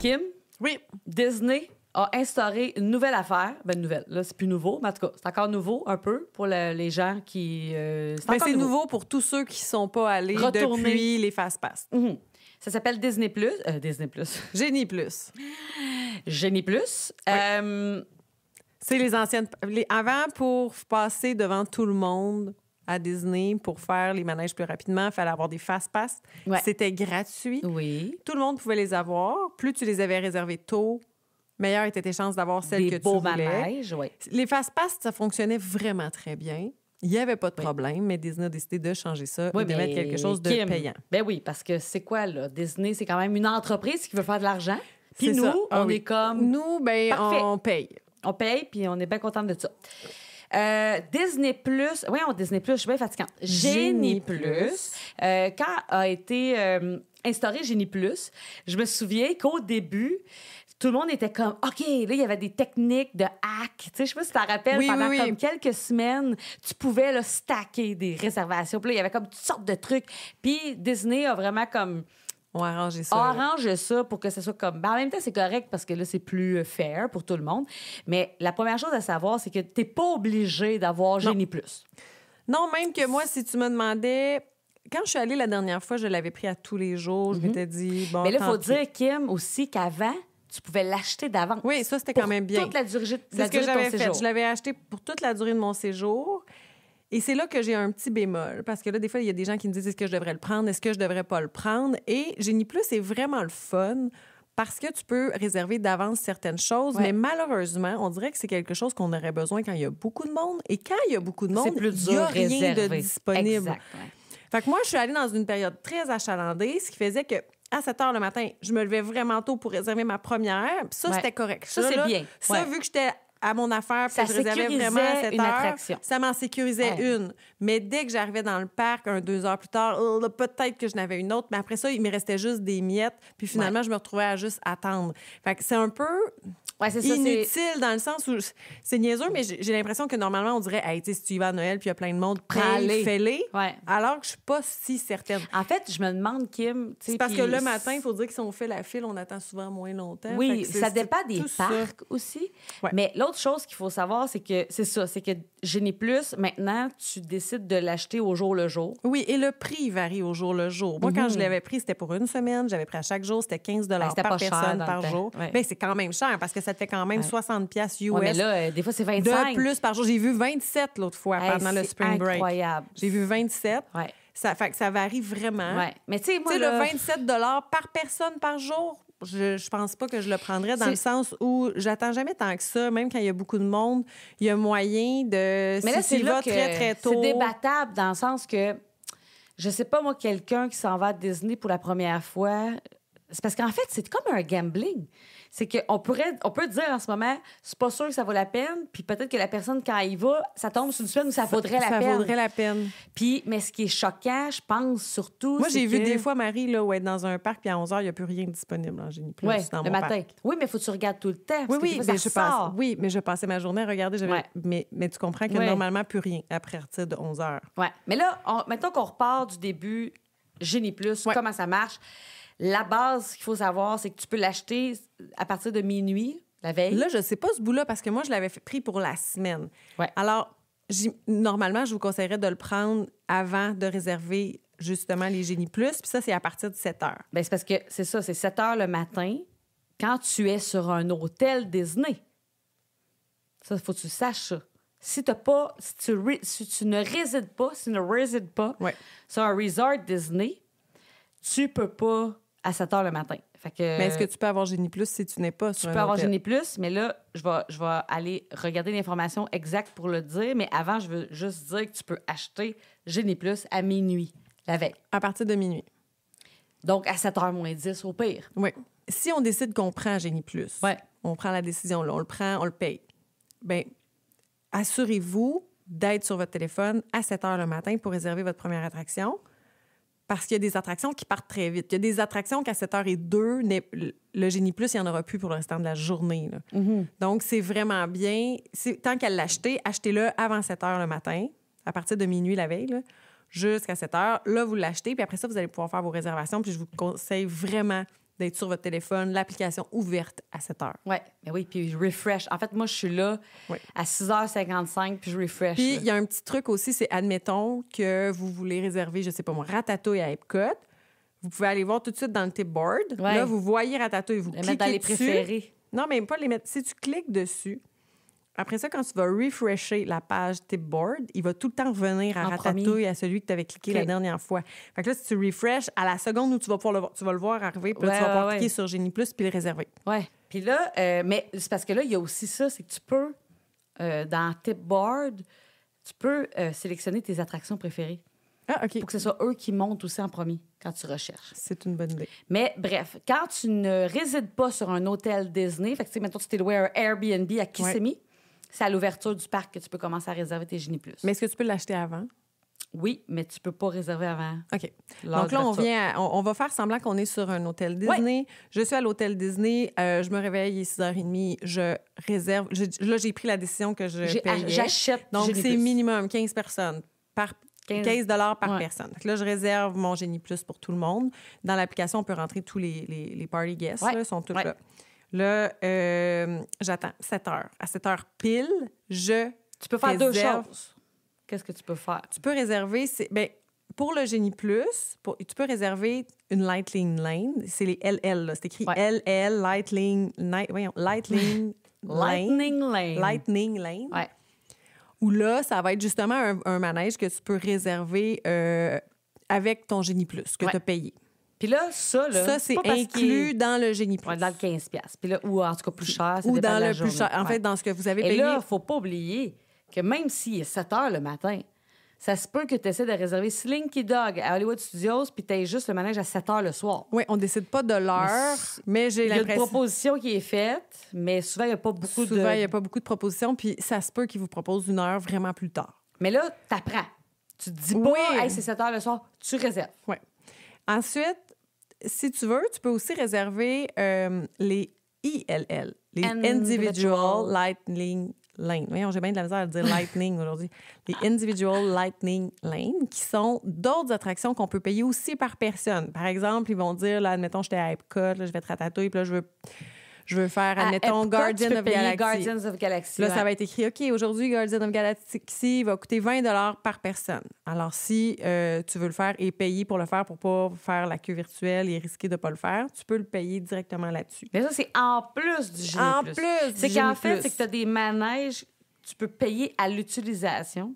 Kim, oui. Disney a instauré une nouvelle affaire. Ben, nouvelle, là, c'est plus nouveau, mais en tout cas, c'est encore nouveau un peu pour les gens qui. Mais euh, c'est, ben, nouveau. pour tous ceux qui ne sont pas allés Retourner. depuis les Fast-Pass. Mhm. Ça s'appelle Disney Plus. Euh, Disney Plus. Génie Plus. Génie Plus. Euh, c'est les anciennes. Les, avant, pour passer devant tout le monde, à Disney pour faire les manèges plus rapidement. Il fallait avoir des fast-pass. C'était gratuit. Oui. Tout le monde pouvait les avoir. Plus tu les avais réservés tôt, meilleure était tes chances d'avoir celles que tu voulais. Manèges, Les fast-pass, ça fonctionnait vraiment très bien. Il n'y avait pas de problème, mais Disney a décidé de changer ça et de mettre quelque chose de payant. Ben oui, parce que c'est quoi, là? Disney, c'est quand même une entreprise qui veut faire de l'argent. Puis nous, ah on est comme. Nous, ben, on paye. On paye, puis on est bien content de ça. Euh, Disney Plus, on Disney Plus, je suis bien fatiguante, Génie Plus, euh, quand a été euh, instauré Génie Plus, je me souviens qu'au début, tout le monde était comme OK, là, il y avait des techniques de hack. Tu sais, je sais pas si tu te rappelles, pendant comme quelques semaines, tu pouvais stacker des réservations. Puis il y avait comme toutes sortes de trucs. Puis Disney a vraiment comme on arrange ça. On arrange ça pour que ce soit comme. Ben, en même temps, c'est correct parce que là, c'est plus euh, fair pour tout le monde. Mais la première chose à savoir, c'est que tu t'es pas obligé d'avoir génie plus. Non, même que moi, si tu me demandais quand je suis allée la dernière fois, je l'avais pris à tous les jours. Je mhm. m'étais dit, bon. Mais là, il faut dire, Kim, aussi qu'avant, tu pouvais l'acheter d'avance. Oui, ça, c'était quand même bien. Toute la durée, de, la ce que j'avais fait. Je l'avais acheté pour toute la durée de mon séjour. Et c'est là que j'ai un petit bémol, parce que là, des fois, il y a des gens qui me disent est-ce que je devrais le prendre, est-ce que je devrais pas le prendre. Et Génie Plus c'est vraiment le fun parce que tu peux réserver d'avance certaines choses, mais malheureusement, on dirait que c'est quelque chose qu'on aurait besoin quand il y a beaucoup de monde. Et quand il y a beaucoup de monde, il n'y a rien de disponible. Exact, moi, je suis allée dans une période très achalandée, ce qui faisait que à 7 h le matin, je me levais vraiment tôt pour réserver ma première. ça, c'était correct. Ça, c'est bien. Ça, vu que j'étais à mon affaire, parce ça je vraiment cette une Attraction. Ça m'en sécurisait une. Mais dès que j'arrivais dans le parc, un, deux heures plus tard, oh, peut-être que je n'avais une autre. Mais après ça, il me restait juste des miettes. Puis finalement, je me retrouvais à juste attendre. Fait que c'est un peu c'est inutile dans le sens où c'est niaiseux, mais j'ai l'impression que normalement, on dirait, hey, tu si tu vas à Noël, puis il y a plein de monde, à fêlé. Alors que je suis pas si certaine. En fait, je me demande, Kim. C'est parce que le matin, il faut dire que si on fait la file, on attend souvent moins longtemps. Oui, ça dépend des parcs aussi. Mais l'autre chose qu'il faut savoir, c'est que c'est ça, c'est que Génie Plus, maintenant, tu décides de l'acheter au jour le jour. Oui, et le prix varie au jour le jour. Moi, quand je mhm. l'avais pris, c'était pour une semaine. J'avais pris à chaque jour, c'était 15 dollars par personne par jour. Mais ben, c'est quand même cher parce que ça ça fait quand même 60 60$ US. mais là, euh, des fois, c'est 25$. De plus par jour. J'ai vu 27 l'autre fois pendant le spring Break. C'est incroyable. J'ai vu 27. Ouais. Ça, fait que ça varie vraiment. Mais tu sais, moi. le 27 par personne par jour, je, je pense pas que je le prendrais dans le sens où j'attends jamais tant que ça, même quand il y a beaucoup de monde, il y a moyen de. Mais là, c'est là très, très tôt. C'est débattable dans le sens que, je sais pas, moi, quelqu'un qui s'en va à Disney pour la première fois, c'est parce qu'en fait, c'est comme un gambling c'est qu'on pourrait, on peut dire en ce moment, c'est pas sûr que ça vaut la peine, puis peut-être que la personne, quand elle y va, ça tombe sur une semaine où ça vaudrait la peine. vaudrait la peine. Puis, mais ce qui est choquant, je pense surtout. Moi, j'ai vu des fois Marie, là, où être dans un parc, puis à 11 h, il n'y a plus rien disponible en génie. Plus dans le mon Parc. Oui, mais faut que tu regardes tout le temps. oui, oui, mais je passe, oui, mais je passais ma journée à regarder. Mais, mais tu comprends que a normalement, plus rien après partir de 11 h. Ouais. Mais là, maintenant qu'on repart du début, génie plus, comment ça marche la base qu'il faut savoir, c'est que tu peux l'acheter à partir de minuit, la veille. Là, je ne sais pas ce bout-là parce que moi, je l'avais pris pour la semaine. Ouais. Alors, normalement, je vous conseillerais de le prendre avant de réserver justement les Génies Plus. Puis ça, c'est à partir de 7 heures. Bien, c'est parce que c'est ça, c'est 7 heures le matin quand tu es sur un hôtel Disney. Ça, il faut que tu saches ça. Si, pas, si, tu, si ne résides pas, si tu ne résides pas sur un resort Disney, tu peux pas à 7 heures le matin. mais est-ce que tu peux avoir Génie Plus si tu n'es pas sur Tu peux avoir Génie Plus, mais là, je vais, je aller regarder l'information exacte pour le dire. Mais avant, je veux juste dire que tu peux acheter Génie Plus à minuit, la veille. À partir de minuit. Donc, à 7 h moins 10 au pire. Oui. Si on décide qu'on prend Génie Plus, ouais. on prend la décision, on le prend, on le paye. Bien, assurez-vous d'être sur votre téléphone à 7 h le matin pour réserver votre première attraction parce qu'il y a des attractions qui partent très vite. Il y a des attractions qu'à 7h02, le Génie Plus, il n'y en aura plus pour le restant de la journée. Mhm. Donc, c'est vraiment bien. Tant qu'elle l'acheter, achetez-le avant 7h le matin, à partir de minuit la veille, jusqu'à 7h. Là, vous l'achetez, puis après ça, vous allez pouvoir faire vos réservations. Puis je vous conseille vraiment d'être sur votre téléphone, l'application ouverte à 7 heures. Ouais, oui, puis je refresh. En fait, moi, je suis là à 6h55, puis je refresh. Puis il y a un petit truc aussi, c'est admettons que vous voulez réserver, je sais pas moi, Ratatouille à Epcot. Vous pouvez aller voir tout de suite dans le tip board. Là, vous voyez Ratatouille, vous les cliquez dans les dessus. préférés. Non, mais pas les mettre. Si tu cliques dessus, après ça, quand tu vas refresher la page Tipboard, il va tout le temps revenir à Ratatouille, à celui que tu avais cliqué la dernière fois. Fait que là, si tu Refresh », à la seconde où tu vas pouvoir le voir, tu vas le voir arriver, puis tu vas pouvoir cliquer sur Genie Plus puis le réserver. Ouais. Puis là, euh, mais c'est parce que là, il y a aussi ça, c'est que tu peux, euh, dans Tipboard, tu peux euh, sélectionner tes attractions préférées. Ah, OK. Pour que ce soit eux qui montent aussi en premier quand tu recherches. C'est une bonne idée. Mais bref, quand tu ne résides pas sur un hôtel Disney, fait que, maintenant, tu t'es loué à un Airbnb à Kissimmee, c'est à l'ouverture du parc que tu peux commencer à réserver tes Genie Plus. Mais est-ce que tu peux l'acheter avant? Oui, mais tu peux pas réserver avant. OK. Donc là, on vient, on, va faire semblant qu'on est sur un hôtel Disney. Je suis à l'hôtel Disney. Euh, je me réveille, à 6h30. Je réserve. là, j'ai pris la décision que je J'achète. Donc, c'est minimum 15 personnes par 15 dollars par personne. Donc là, je réserve mon Génie Plus pour tout le monde. Dans l'application, on peut rentrer tous les, les, party guests. sont tous là. Là, euh, j'attends 7 heures. À 7 heures pile, je. Tu peux faire deux choses. Qu'est-ce que tu peux faire? Tu peux réserver. Bien, pour le Génie Plus, tu peux réserver une Lightning Lane. C'est les LL, C'est écrit LL, Lightning, voyons, Lightning Lane. Lightning Lane. Lightning Lane. Ouais. Où là, ça va être justement un, manège que tu peux réserver euh, avec ton Génie Plus, que tu as payé. Puis là, ça, là, ça c'est inclus dans le génie plus. dans le 15 Puis là, ou en tout cas plus cher. ou dans le plus cher. En fait, dans ce que vous avez payé. Et là, il faut pas oublier que même s'il est 7 heures le matin, ça se peut que tu essaies de réserver Slinky Dog à Hollywood Studios, puis tu juste le manège à 7 heures le soir. Oui, on décide pas de l'heure, mais, j'ai l'impression. Il y a une proposition qui est faite, mais souvent, il n'y a pas beaucoup de. Souvent, il n'y a pas beaucoup de propositions, puis ça se peut qu'ils vous proposent une heure vraiment plus tard. Mais là, tu apprends. Tu te dis pas, hey, c'est 7 heures le soir, tu réserves. Oui. Ensuite, si tu veux, tu peux aussi réserver euh, les ILL, les Individual Lightning Lane. Voyons, j'ai bien de la misère à dire Lightning aujourd'hui. Les ah. Individual Lightning Lane, qui sont d'autres attractions qu'on peut payer aussi par personne. Par exemple, ils vont dire, là, admettons, j'étais à Epcot, là, je vais te Tatouille, puis là, je veux je veux faire, admettons, of Galaxy. Guardians of Galaxy. Là, ça va être écrit, OK, aujourd'hui, Guardians of Galaxy va coûter 20 par personne. Alors, si euh, tu veux le faire et payer pour le faire pour pas faire la queue virtuelle et risquer de pas le faire, tu peux le payer directement là-dessus. Mais ça, c'est en plus du jeu. En plus. c'est qu'en fait, c'est que tu as des manèges, tu peux payer à l'utilisation.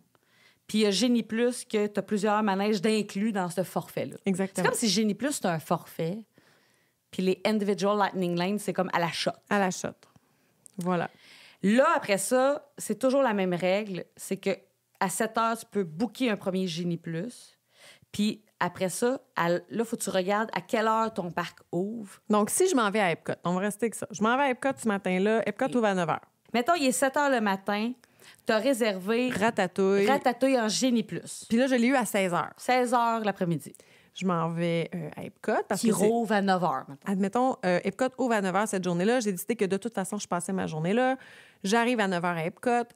Puis il y a Génie Plus que tu as plusieurs manèges d'inclus dans ce forfait-là. Exactement. C'est comme si Génie Plus, un forfait puis les individual lightning lanes, c'est comme à la shot. À la shot. Voilà. Là, après ça, c'est toujours la même règle. C'est que à 7 h, tu peux booker un premier génie plus. Puis après ça, là, faut que tu regardes à quelle heure ton parc ouvre. Donc, si je m'en vais à Epcot, on va rester avec ça. Je m'en vais à Epcot ce matin-là. Epcot ouvre à 9 h. Mettons, il est 7 h le matin. Tu as réservé. Ratatouille. Ratatouille en genie plus. Puis là, je l'ai eu à 16 h. 16 h l'après-midi je m'en vais euh, à Epcot. Parce qui rouvre à 9 h. Admettons, euh, Epcot ouvre à 9 h cette journée-là. J'ai décidé que de toute façon, je passais ma journée là. J'arrive à 9 h à Epcot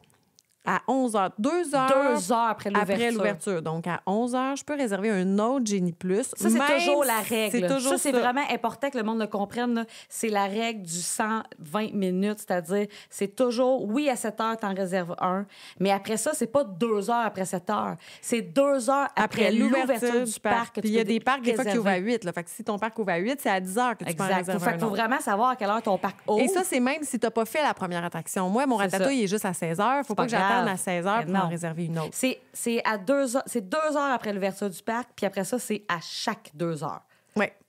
à 11 h Deux heures, Deux heures après l'ouverture. Donc, à 11 h je peux réserver un autre Genie Plus. Ça, c'est toujours la règle. Toujours ça, c'est vraiment important que le monde le comprenne. C'est la règle du 120 minutes. C'est-à-dire, c'est toujours, oui, à 7 tu en réserves un. Mais après ça, c'est pas deux heures après 7 heures. C'est deux heures après, l'ouverture du parc. Puis il y a des parcs, des fois, qui ouvrent à 8. Là. Fait que si ton parc ouvre à 8, c'est à 10 h que tu peux en réserver Fait faut vraiment savoir à quelle heure ton parc ouvre. Et ça, c'est même si t'as pas fait la première attraction. Moi, mon ratatouille, il est juste à 16 heures. Faut pas, pas que j'attende à 16 h pour en réserver une autre. C'est à deux heures, deux heures après l'ouverture du parc, puis après ça, c'est à chaque deux heures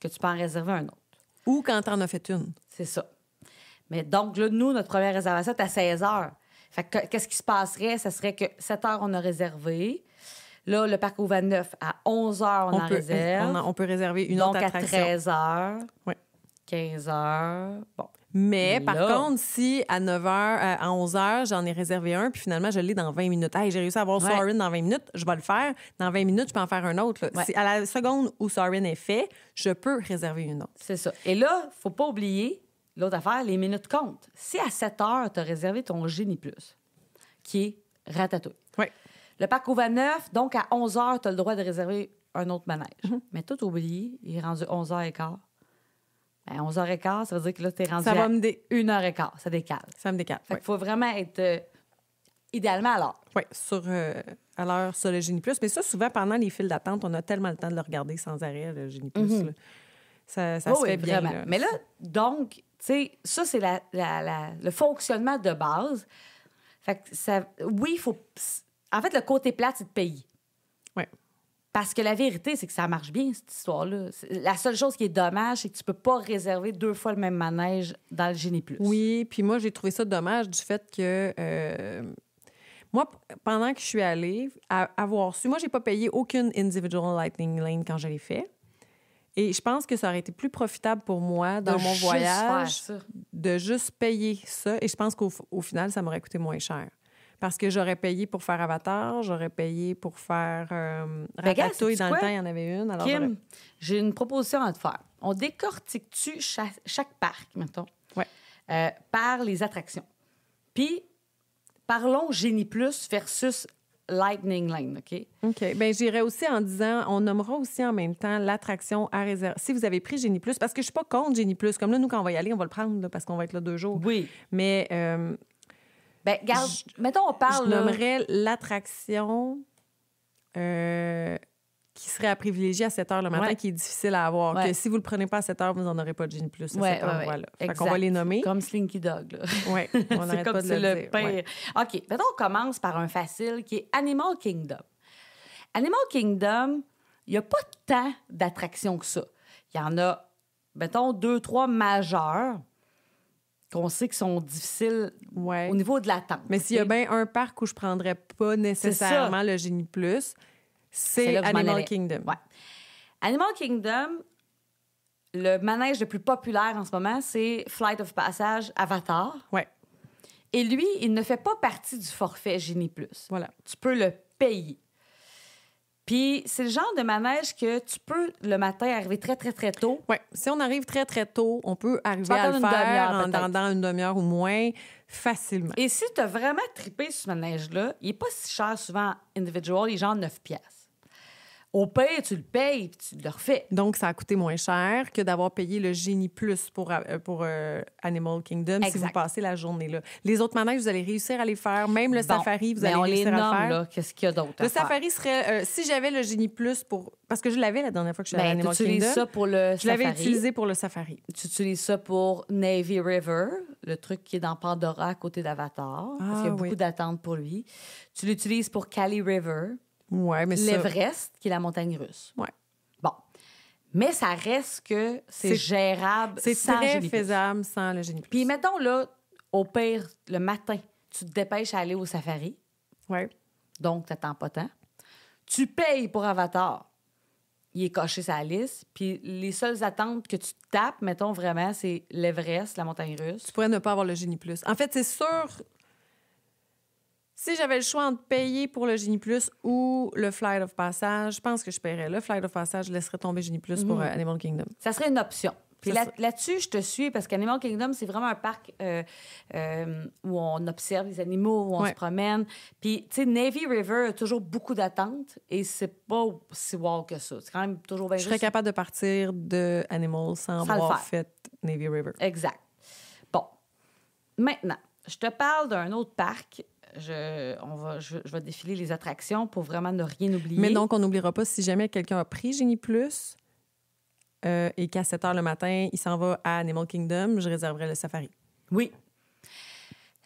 que tu peux en réserver un autre. Ou quand en as fait une. C'est ça. Mais donc, là, nous, notre première réservation est à 16 h Fait qu'est-ce qui se passerait? Ça serait que 7 heures, on a réservé. Là, le parc ouvre à 9. À 11 h on, on en réserve. On, peut réserver une autre attraction. Donc, à 13 heures, 15 heures. Bon. Mais par contre, si à 9h, euh, à 11h, j'en ai réservé un, puis finalement, je l'ai dans 20 minutes. Hey, j'ai réussi à avoir ouais. dans 20 minutes, je vais le faire. Dans 20 minutes, je peux en faire un autre. à la seconde où Sorin est fait, je peux réserver une autre. C'est ça. Et là, faut pas oublier l'autre affaire, les minutes comptent. Si à 7h, tu as réservé ton Génie Plus, qui est ratatouille. Oui. Le parc ouvre à 9, donc à 11h, tu as le droit de réserver un autre manège. Mm-hmm. Mais tout oublié, il est rendu 11h15. 11h15, ben, ça veut dire que là, t'es rendu ça va me dé... 1h15. Ça décale. Ça me décale. Fait faut vraiment être euh, idéalement à l'heure. Oui, sur, euh, à l'heure sur le Génie Plus. Mais ça, souvent, pendant les files d'attente, on a tellement le temps de le regarder sans arrêt, le Génie Plus. Mm-hmm. Ça, se fait bien. Mais là, donc, tu sais, ça, c'est la, le fonctionnement de base. Fait que ça, oui, il faut. En fait, le côté plat, c'est de payer. Parce que la vérité, c'est que ça marche bien, cette histoire-là. La seule chose qui est dommage, c'est que tu peux pas réserver deux fois le même manège dans le Génie Plus. Oui, puis moi, j'ai trouvé ça dommage du fait que. Euh, moi, pendant que je suis allée, avoir su, moi, j'ai pas payé aucune individual lightning lane quand je l'ai fait. Et je pense que ça aurait été plus profitable pour moi dans mon voyage de juste payer ça. Et je pense qu'au final, ça m'aurait coûté moins cher. Parce que j'aurais payé pour faire Avatar, j'aurais payé pour faire euh, Ratatouille. Dans le temps, il y en avait une. Alors Kim, j'ai une proposition à te faire. On décortique-tu chaque, parc, mettons, euh, par les attractions. Puis, parlons Génie Plus versus Lightning Lane, OK? OK. Bien, j'irai aussi en disant, on nommera aussi en même temps l'attraction à réserver. Si vous avez pris Génie Plus, parce que je suis pas contre Génie Plus. Comme là, nous, quand on va y aller, on va le prendre, parce qu'on va être là deux jours. Oui. Mais euh, ben, mettons, on parle. Je nommerais l'attraction euh, qui serait à privilégier à 7 h le matin, qui est difficile à avoir. si vous ne le prenez pas à 7 h, vous n'en aurez pas de Gin Plus à va les nommer. Comme Slinky Dog. Oui, on n'arrête pas de le, le OK, mettons, on commence par un facile qui est Animal Kingdom. Animal Kingdom, il n'y a pas tant d'attractions que ça. Il y en a, mettons, deux, trois majeures qu'on sait qu'ils sont difficiles au niveau de l'attente. Mais s'il y a bien un parc où je prendrais pas nécessairement le génie plus, c'est Animal Kingdom. Animal Kingdom, le manège le plus populaire en ce moment, c'est Flight of Passage Avatar. Ouais. Et lui, il ne fait pas partie du forfait Génie Plus. Voilà. Tu peux le payer. Puis c'est le genre de manège que tu peux le matin arriver très très très tôt. Oui, si on arrive très très tôt, on peut arriver à le faire en, dans, une demi-heure ou moins facilement. Et si tu as vraiment trippé ce manège là, il est pas si cher souvent individual, il est genre 9 pièces. Au paye, tu le payes puis tu le refais. Donc, ça a coûté moins cher que d'avoir payé le génie plus pour, euh, pour euh, Animal Kingdom si vous passez la journée là. Les autres manèges, vous allez réussir à les faire. Même le safari, vous allez réussir à faire. Qu'est-ce qu'il y a d'autre Le safari serait... Euh, si j'avais le génie plus pour... Parce que je l'avais la dernière fois que je suis allée à ben, Animal Kingdom. ça pour le Je l'avais utilisé pour le safari. Tu utilises ça pour Navy River, le truc qui est dans Pandora à côté d'Avatar. parce qu'il y a ah, beaucoup d'attentes pour lui. Tu l'utilises pour Cali River. Ouais, mais L'Everest, qui est la montagne russe. Ouais. Bon. Mais ça reste que c'est gérable C'est très faisable sans le génie. Puis mettons, là, au pire, le matin, tu te dépêches à aller au safari. Oui. Donc, tu n'attends pas tant. Tu payes pour Avatar. Il est coché sa liste. Puis les seules attentes que tu tapes, mettons vraiment, c'est l'Everest, la montagne russe. Tu pourrais ne pas avoir le génie plus. En fait, c'est sûr si j'avais le choix entre payer pour le Genie Plus ou le Flight of Passage, je pense que je paierais le Flight of Passage, je laisserais tomber Genie Plus pour mhm. euh, Animal Kingdom. Ça serait une option. Puis là, dessus je te suis parce qu'Animal Kingdom, c'est vraiment un parc euh, euh, où on observe les animaux, où on se promène. Puis, tu sais, Navy River a toujours beaucoup d'attentes et c'est pas si wild que ça. C'est quand même toujours bien Je serais capable de partir de Animal sans, sans avoir fait Navy River. Exact. Bon. Maintenant, je te parle d'un autre parc je, on va, je, vais défiler les attractions pour vraiment ne rien oublier. Mais donc, on n'oubliera pas si jamais quelqu'un a pris Génie Plus euh, et qu'à 7 h le matin, il s'en va à Animal Kingdom, je réserverai le safari. Oui.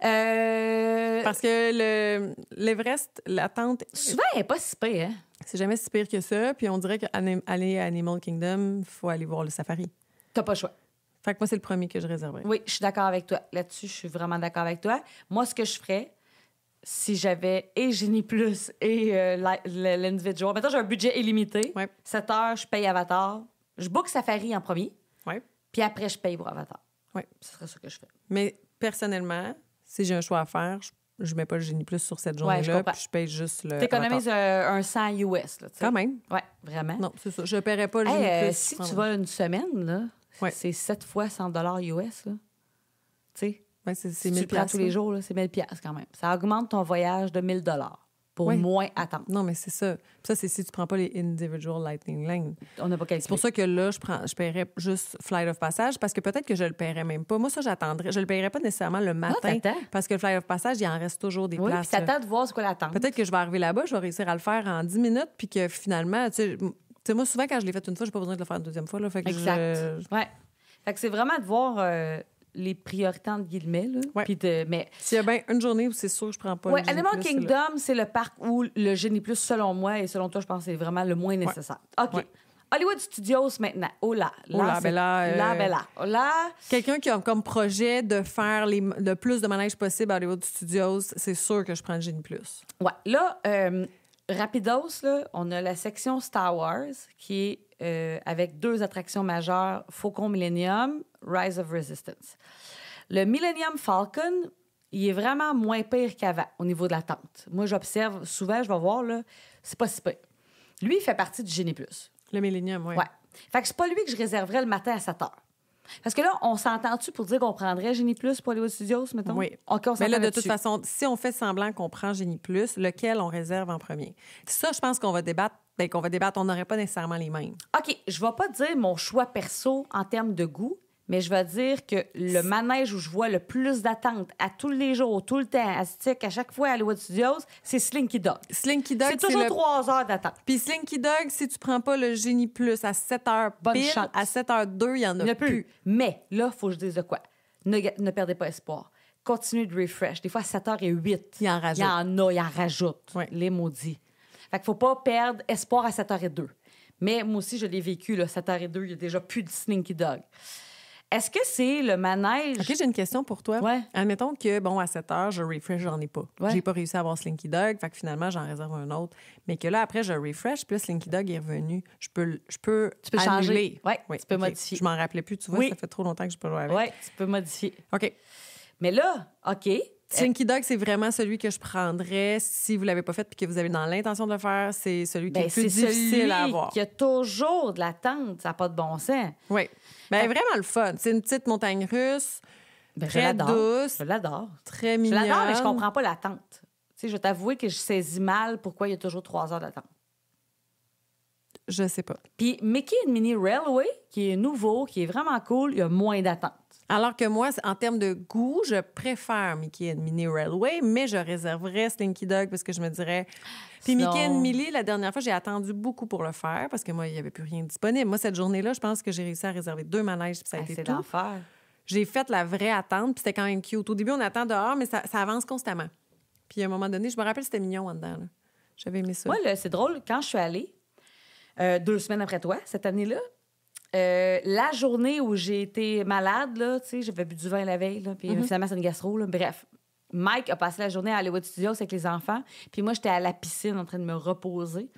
Euh, Parce que l'Everest, l'attente. Souvent, elle n'est pas si pire. Hein. C'est jamais si pire que ça. Puis on dirait qu'aller à Animal Kingdom, il faut aller voir le safari. T'as pas le choix. Fait que moi, c'est le premier que je réserverais. Oui, je suis d'accord avec toi. Là-dessus, je suis vraiment d'accord avec toi. Moi, ce que je ferais, si j'avais et Genie Plus et euh, l'individual. Maintenant, j'ai un budget illimité. 7 heures, je paye Avatar. Je book Safari en premier. Puis après, je paye pour Avatar. Ouais. Ce serait ça que je fais. Mais personnellement, si j'ai un choix à faire, je ne mets pas le génie plus sur cette journée-là, puis je paye juste le. Tu économises un 100 US, là, Quand même. Oui, vraiment. Non, c'est ça. Je ne paierai pas le génie euh, plus. Si tu vas une semaine, là, c'est 7 fois 100 US, là. Tu sais, c'est si tu prends tous les jours, c'est 1000 quand même. Ça augmente ton voyage de 1000 dollars pour moins attendre. Non, mais c'est ça. ça, c'est si tu prends pas les individual lightning lane. On n'a pas calculé. C'est pour ça que là, je prends, je paierais juste flight of passage parce que peut-être que je le paierais même pas. Moi, ça, j'attendrais. Je le paierais pas nécessairement le ah, matin. parce que le flight of passage, il en reste toujours des oui, places. Oui, attends euh, de voir ce qu'on attend. Peut-être que je vais arriver là-bas, je vais réussir à le faire en 10 minutes, puis que finalement, tu sais, tu moi, souvent, quand je l'ai fait une fois, j'ai pas besoin de le faire une deuxième fois. exact. Ouais. Fait que c'est vraiment de voir. Euh, les priorités entre guillemets. Puis de, mais s'il y a bien une journée où c'est sûr que je prends pas. Ouais, Animal Kingdom, c'est le parc où le génie plus, selon moi et selon toi, je pense, c'est vraiment le moins nécessaire. Ok. Hollywood Studios maintenant. Oh là, là, oh ben euh, là, ben oh Quelqu'un qui a comme projet de faire les, le plus de manèges possible à Hollywood Studios, c'est sûr que je prends le génie plus. Ouais. Là, euh, rapidos là, on a la section Star Wars qui est euh, avec deux attractions majeures, Faucon Millennium, Rise of Resistance. Le Millennium Falcon, il est vraiment moins pire qu'avant au niveau de l'attente. Moi, j'observe souvent, je vais voir, là, c'est pas si pire. Lui, il fait partie du Genie Plus. Le Millennium, oui. Ouais. Fait que c'est pas lui que je réserverais le matin à 7 heures. Parce que là, on s'entend-tu pour dire qu'on prendrait Génie Plus pour les Studios, mettons? Oui. Okay, on Mais là, de toute façon, si on fait semblant qu'on prend Genie Plus, lequel on réserve en premier? Ça, je pense qu'on va débattre ben, qu'on va débattre, on n'aurait pas nécessairement les mêmes. OK, je ne vais pas dire mon choix perso en termes de goût, mais je vais dire que le manège où je vois le plus d'attente à tous les jours, tout le temps, à chaque fois à Hollywood Studios, c'est Slinky Dog. Slinky Dog, c'est toujours trois heures d'attente. Puis Slinky Dog, si tu prends pas le Génie Plus à 7 h pile, à 7 h 2, il y en a, plus. Mais là, faut que je dise de quoi. Ne, perdez pas espoir. Continuez de refresh. Des fois, à 7 h et 8. Il en rajoute. Il y en a, il en rajoute. Les maudits. Fait qu'il ne faut pas perdre espoir à 7h02. Mais moi aussi, je l'ai vécu, là, 7h02, il n'y a déjà plus de Slinky Dog. Est-ce que c'est le manège? OK, j'ai une question pour toi. Admettons que, bon, à 7 h je refresh, j'en ai pas. J'ai pas réussi à avoir Slinky Dog, fait que finalement, j'en réserve un autre. Mais que là, après, je refresh, puis là, Slinky Dog est revenu. Je peux. Je peux tu peux changer. Ouais, oui, tu peux modifier. Je m'en rappelais plus, tu vois, ça fait trop longtemps que je peux jouer avec. Oui, tu peux modifier. OK. Mais là, OK, euh, Tinky Dog, c'est vraiment celui que je prendrais si vous l'avez pas fait et que vous avez dans l'intention de le faire. C'est celui qui est ben, le plus difficile à avoir. Il y a toujours de l'attente, ça n'a pas de bon sens. Oui. Mais ben, vraiment le fun. C'est une petite montagne russe, ben, très douce. Je l'adore. Très mignonne. Je l'adore, mais je comprends pas l'attente. je vais t'avouer que je saisis mal pourquoi il y a toujours trois heures d'attente. Je sais pas. Puis Mickey Mini Railway, qui est nouveau, qui est vraiment cool, il y a moins d'attente. Alors que moi, en termes de goût, je préfère Mickey and Minnie Railway, mais je réserverais Slinky Dog parce que je me dirais. Puis Mickey and Minnie, la dernière fois, j'ai attendu beaucoup pour le faire parce que moi, il n'y avait plus rien disponible. Moi, cette journée-là, je pense que j'ai réussi à réserver deux manèges puis ça a été tout. l'enfer. J'ai fait la vraie attente puis c'était quand même cute. Au début, on attend dehors, mais ça, avance constamment. Puis à un moment donné, je me rappelle, c'était mignon en dedans. J'avais aimé ça. Moi, c'est drôle, quand je suis allée, euh, deux semaines après toi, cette année-là, euh, la journée où j'ai été malade, là, tu j'avais bu du vin la veille, puis mhm. finalement, c'est une gastro, Bref. Mike a passé la journée à Hollywood Studios avec les enfants, puis moi, j'étais à la piscine en train de me reposer.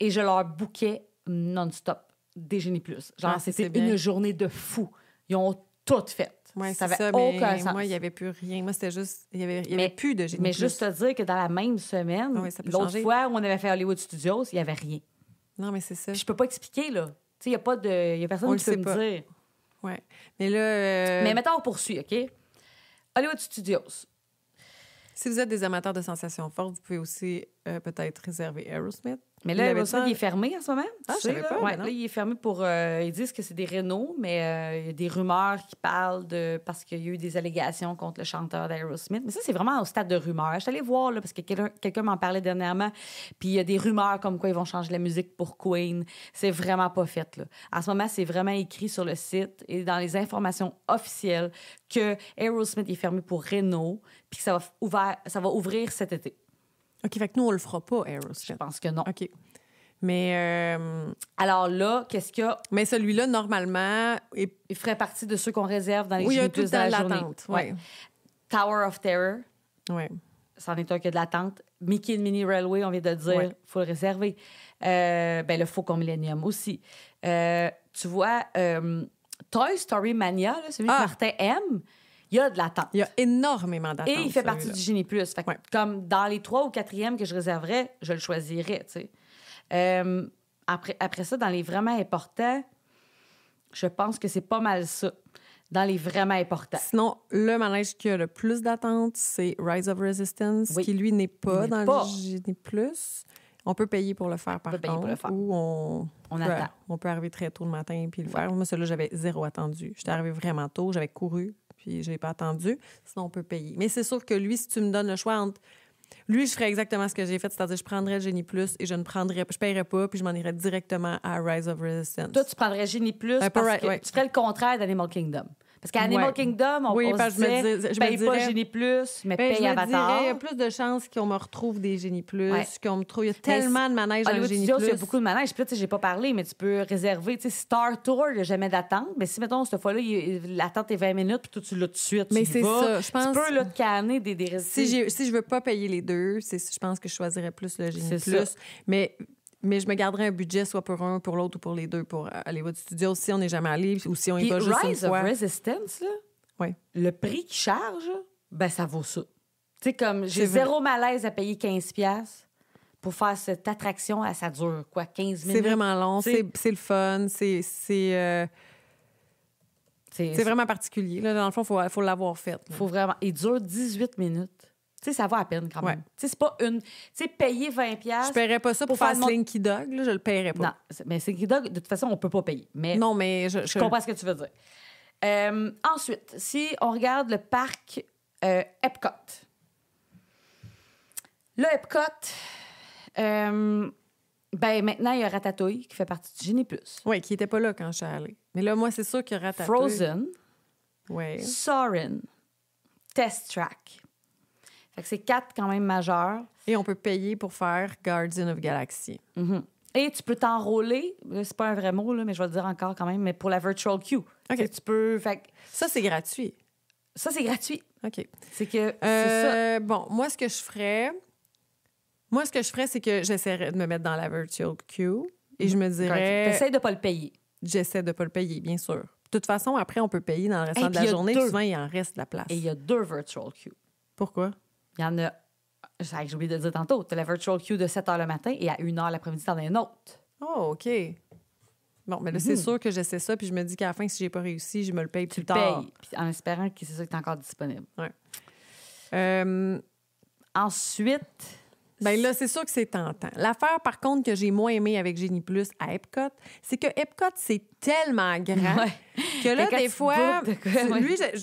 Et je leur bouquais non-stop des plus. Genre, ah, c'était une journée de fou. Ils ont tout fait. ça avait ça, aucun mais sens. Moi, il n'y avait plus rien. Moi, c'était juste. Il n'y avait, plus de Mais juste te dire que dans la même semaine, ah l'autre fois où on avait fait Hollywood Studios, il n'y avait rien. Non, mais c'est ça. je peux pas expliquer, là. Il n'y a, pas de... Y a personne qui sait me dire. Ouais. Mais là. Euh, Mais mettons, on poursuit, OK? Hollywood Studios. Si vous êtes des amateurs de sensations fortes, vous pouvez aussi euh, peut-être réserver Aerosmith. Mais là, il, est fermé en ce moment. Ah, je pas. Ouais, là, il est fermé pour. Euh, ils disent que c'est des Renault, mais euh, il y a des rumeurs qui parlent de. Parce qu'il y a eu des allégations contre le chanteur d'Aerosmith. Mais ça, c'est vraiment au stade de rumeurs. Je suis allée voir, là, parce que quelqu'un m'en parlait dernièrement. Puis il y a des rumeurs comme quoi ils vont changer la musique pour Queen. C'est vraiment pas fait, là. En ce moment, c'est vraiment écrit sur le site et dans les informations officielles que Aerosmith est fermé pour Renault, puis que ça va, ouvert, ça va ouvrir cet été. OK, fait que nous, on le fera pas, Aerosmith. Je pense que non. OK. Mais. Euh, Alors là, qu'est-ce qu'il y a? Mais celui-là, normalement. Il, ferait partie de ceux qu'on réserve dans les oui, il y a tout dans la journée. Ouais. Tower of Terror. Oui. en est un que de l'attente. Mickey Mini Railway, on vient de le dire, il faut le réserver. Euh, ben, le Faucon Millennium aussi. Euh, tu vois, euh, Toy Story Mania, celui que ah! Martin aime, il y a de l'attente. Il y a énormément d'attente. Et il fait partie du Génie Plus. Comme dans les trois ou quatrièmes que je réserverais, je le choisirais. Euh, après, après ça, dans les vraiment importants, je pense que c'est pas mal ça. Dans les vraiment importants. Sinon, le manège qui a le plus d'attente, c'est Rise of Resistance, qui lui n'est pas dans le Génie Plus. On peut payer pour le faire, par on payer on, peut, attend. on peut arriver très tôt le matin puis le faire. Moi, celui-là, j'avais zéro attendu. J'étais arrivée vraiment tôt, j'avais couru, puis j'ai pas attendu. Sinon, on peut payer. Mais c'est sûr que lui, si tu me donnes le choix entre. Lui, je ferais exactement ce que j'ai fait, c'est-à-dire je prendrais le Génie Plus et je ne prendrais, je paierais pas, puis je m'en irais directement à Rise of Resistance. Toi, tu prendrais Génie Plus, ben, parce que tu ferais le contraire d'Animal Kingdom. Parce qu'Animal ouais. Kingdom, on, oui, on parce se disait, je me dis, je paye pas Génie Plus, mais ben, paye je Avatar. Dirais, il y a plus de chances qu'on me retrouve des Génie Plus qu'on me trouve. Il y a tellement de manèges dans Génie Plus. Il y a beaucoup de manèges. Puis là, j'ai pas parlé, mais tu peux réserver. Tu sais, Star Tour, il n'y a jamais d'attente. Mais si, mettons, cette fois-là, l'attente est 20 minutes, puis toi, tu l'as tout de suite. Mais c'est ça. Je pense... Tu peux, là, te canner des, des si, si je veux pas payer les deux, je pense que je choisirais plus le Génie Plus. Mais mais je me garderai un budget soit pour un, pour l'autre ou pour les deux pour aller voir du studio si on n'est jamais allé ou si on est pas juste une fois. Rise of Resistance, là, ouais. le prix qui charge, ben ça vaut ça. Tu sais, comme j'ai zéro malaise à payer 15$ pour faire cette attraction. À, ça dure quoi, 15 minutes? C'est vraiment long, c'est le fun, euh, c'est. C'est vraiment particulier. Là, dans le fond, il faut, faut l'avoir fait. faut vraiment. Il dure 18 minutes ça va à peine quand même. Tu sais, c'est pas une. Tu sais, payer 20$. Je paierais pas ça pour, faire ce mon... Dog, je le paierais pas. Non, mais Slinky Dog, de toute façon, on peut pas payer. Mais non, mais je, comprends ce que tu veux dire. Euh, ensuite, si on regarde le parc euh, Epcot. Le Epcot, euh, ben maintenant, il y a Ratatouille qui fait partie du Genie Plus. Oui, qui n'était pas là quand je suis allée. Mais là, moi, c'est sûr qu'il y a Ratatouille. Frozen. Oui. Soren. Test Track c'est quatre quand même majeurs. Et on peut payer pour faire Guardian of Galaxy. Mhm. Et tu peux t'enrôler, c'est pas un vrai mot, là, mais je vais le dire encore quand même, mais pour la Virtual Queue. Tu peux. Ça, c'est gratuit. Ça, c'est gratuit. OK. C'est que. Euh, bon, moi, ce que je ferais. Moi, ce que je ferais, c'est que j'essaierais de me mettre dans la virtual queue et je mhm. me dirais. J'essaie de pas le payer. J'essaie de pas le payer, bien sûr. De toute façon, après, on peut payer dans le restant de la journée. Souvent, il en reste de la place. Et il y a deux virtual queues. Pourquoi? Il y en a, j'ai oublié de le dire tantôt, tu as la virtual queue de 7 h le matin et à 1 h l'après-midi, tu en as une autre. Oh, OK. Bon, mais là, c'est mhm. sûr que je sais ça, puis je me dis qu'à la fin, si j'ai pas réussi, je me le paye plus tard. en espérant que c'est ça qui est encore disponible. Euh, ensuite. Ben là, c'est sûr que c'est tentant. L'affaire, par contre, que j'ai moins aimé avec Jenny Plus à Epcot, c'est que Epcot, c'est tellement grand que là, des fois,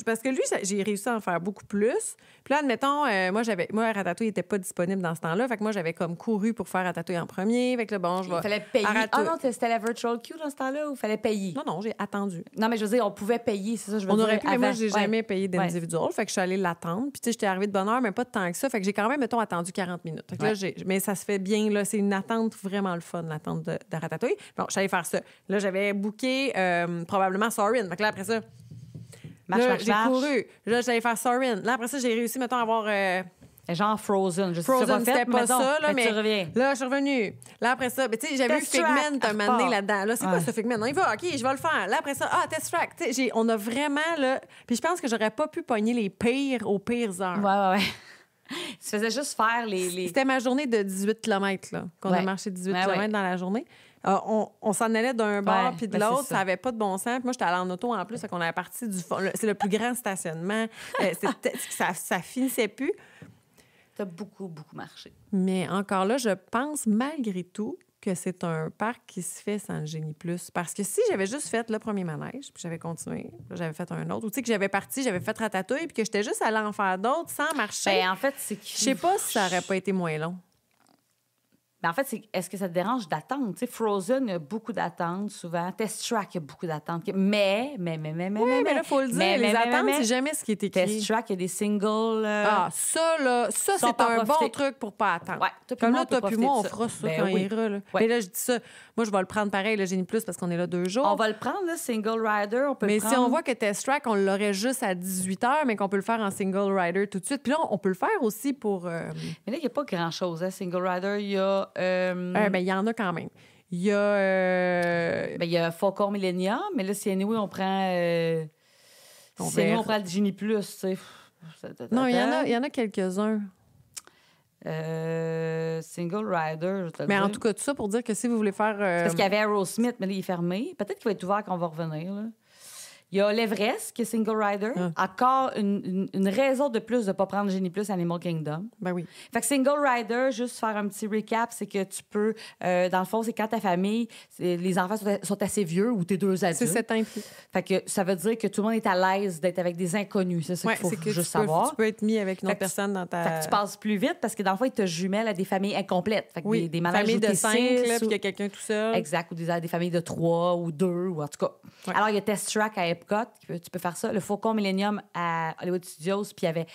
parce que lui, j'ai réussi à en faire beaucoup plus. Puis là, admettons, euh, moi, j'avais, moi, Ratatouille n'était pas disponible dans ce temps-là. Fait que moi, j'avais comme couru pour faire Ratatouille en premier. Fait que bon, je vais. Il fallait payer. Ah non, c'était la virtual queue dans ce temps-là ou il fallait payer? Non, non, j'ai attendu. Non, mais je veux dire, on pouvait payer, c'est ça, je veux on dire. On aurait pu, moi, j'ai jamais payé d'individu. Fait que je suis allée l'attendre. Puis, tu sais, j'étais arrivée de bonne heure, mais pas de temps que ça. Fait que j'ai quand même, mettons, attendu 40 minutes. là, mais ça se fait bien, là. C'est une attente vraiment le fun, l'attente de, de, Ratatouille. Bon, j'allais faire ça. Là, j'avais booké euh, probablement fait là, après ça, marche, marche, j'ai couru. Là, j'allais faire Sorin. Là, après ça, j'ai réussi, mettons, à avoir. Euh, genre Frozen. Je sais Frozen, c'était pas ça, là, mais, là, je suis revenue. Là, après ça, mais tu sais, j'avais eu Figment un moment donné là-dedans. Là, c'est quoi ce Figment? Non, il va, OK, je vais le faire. Là, après ça, ah, Test Track. on a vraiment, là. Puis je pense que j'aurais pas pu pogner les pires aux pires heures. Ouais, ouais, ouais. tu faisais juste faire les. C'était ma journée de 18 km, là, qu'on a marché 18 ben km dans la journée. Ah, on, s'en allait d'un bar puis de ben, l'autre, ça n'avait pas de bon sens. Puis moi, j'étais allée en auto en plus, qu'on avait parti du fond. C'est le plus grand stationnement. Euh, ça, ça finissait plus. as beaucoup, beaucoup marché. Mais encore là, je pense malgré tout que c'est un parc qui se fait sans le génie plus. Parce que si j'avais juste fait le premier manège, puis j'avais continué, j'avais fait un autre, ou tu sais que j'avais parti, j'avais fait ratatouille, puis que j'étais juste allée en faire d'autres sans marcher. Ben, en fait, c'est Je sais pas si ça aurait pas été moins long en fait, est-ce que ça te dérange d'attendre? Tu sais, Frozen, a beaucoup d'attentes souvent. Test Track, a beaucoup d'attentes. Mais, mais, mais, mais, mais, oui, mais, mais là, faut le dire. Mais, les attentes, c'est jamais ce qui est écrit. Test Track, il y a des singles. Euh, ah, ça, là, ça, c'est un bon truc pour pas attendre. Ouais, Comme là, toi puis moi, on fera ça ben quand il ira. Là. Mais là, je dis ça. Moi, je vais le prendre pareil, le Génie Plus, parce qu'on est là deux jours. On va le prendre, là, Single Rider. On peut mais le prendre. si on voit que Test Track, on l'aurait juste à 18 h, mais qu'on peut le faire en Single Rider tout de suite. Puis là, on peut le faire aussi pour. Euh, mais là, il n'y a pas grand-chose, hein, Single Rider. Il y a euh, euh, ben, il y en a quand même. Il y a. Euh, ben, il y a Millenia, mais là, c'est nous, on prend. Euh... on prend le Genie Plus, tu sais. Non, il y en a, y en a quelques-uns. single Rider, je te Mais en tout cas, tout ça pour dire que si vous voulez faire. Parce qu'il y avait Aerosmith, mais là, il est fermé. Peut-être qu'il va être ouvert quand on va revenir. Là. Il y a l'Everest, qui est single rider. Ah. Encore une, raison de plus de ne pas prendre Genie Plus Animal Kingdom. Ben oui. Fait que single rider, juste faire un petit recap, c'est que tu peux, euh, dans le fond, c'est quand ta famille, les enfants sont, assez vieux ou tes deux adultes. C'est 7 ans Fait que ça veut dire que tout le monde est à l'aise d'être avec des inconnus. C'est ça qu'il faut que juste tu savoir. tu peux être mis avec une autre personne dans ta. Fait tu passes plus vite parce que dans le fond, ils te jumellent à des familles incomplètes. Fait que des, des familles de cinq, puis il y a quelqu'un tout seul. Exact. Ou des, familles de trois ou deux. ou en tout cas. Alors, il y a Test Track à Epcot, tu peux faire ça. Le Faucon Millennium à Hollywood Studios, puis il y avait